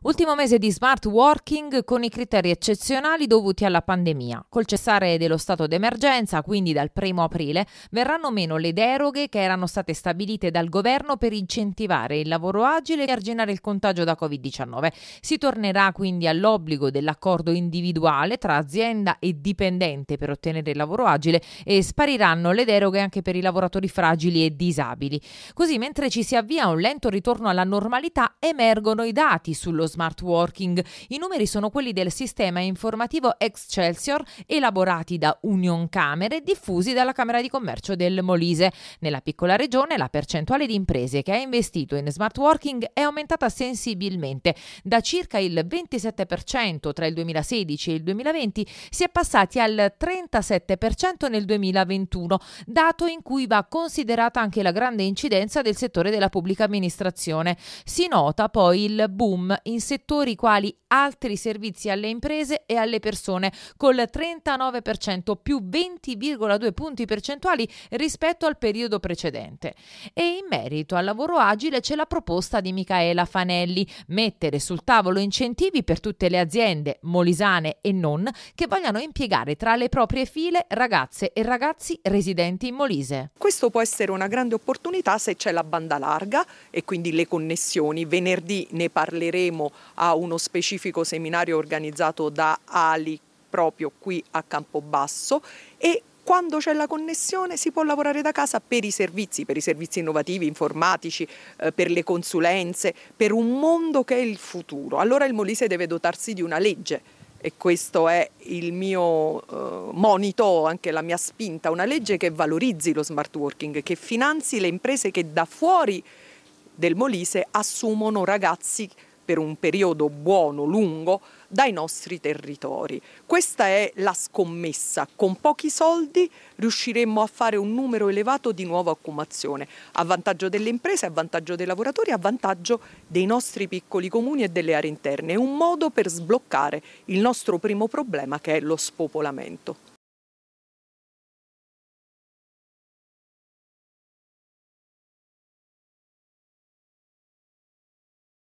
Ultimo mese di smart working con i criteri eccezionali dovuti alla pandemia. Col cessare dello stato d'emergenza, quindi dal 1 aprile, verranno meno le deroghe che erano state stabilite dal governo per incentivare il lavoro agile e arginare il contagio da Covid-19. Si tornerà quindi all'obbligo dell'accordo individuale tra azienda e dipendente per ottenere il lavoro agile e spariranno le deroghe anche per i lavoratori fragili e disabili. Così mentre ci si avvia un lento ritorno alla normalità, emergono i dati sullo smart working. I numeri sono quelli del sistema informativo Excelsior elaborati da Union Camere e diffusi dalla Camera di Commercio del Molise. Nella piccola regione la percentuale di imprese che ha investito in smart working è aumentata sensibilmente. Da circa il 27% tra il 2016 e il 2020 si è passati al 37% nel 2021, dato in cui va considerata anche la grande incidenza del settore della pubblica amministrazione. Si nota poi il boom in in settori quali altri servizi alle imprese e alle persone, col 39% più 20,2 punti percentuali rispetto al periodo precedente. E in merito al lavoro agile c'è la proposta di Micaela Fanelli, mettere sul tavolo incentivi per tutte le aziende, molisane e non, che vogliano impiegare tra le proprie file ragazze e ragazzi residenti in Molise. Questo può essere una grande opportunità se c'è la banda larga e quindi le connessioni. Venerdì ne parleremo a uno specifico seminario organizzato da Ali proprio qui a Campobasso e quando c'è la connessione si può lavorare da casa per i servizi, per i servizi innovativi, informatici, eh, per le consulenze, per un mondo che è il futuro. Allora il Molise deve dotarsi di una legge e questo è il mio eh, monito, anche la mia spinta, una legge che valorizzi lo smart working, che finanzi le imprese che da fuori del Molise assumono ragazzi per un periodo buono, lungo, dai nostri territori. Questa è la scommessa. Con pochi soldi riusciremmo a fare un numero elevato di nuova occupazione, a vantaggio delle imprese, a vantaggio dei lavoratori, a vantaggio dei nostri piccoli comuni e delle aree interne. È un modo per sbloccare il nostro primo problema che è lo spopolamento.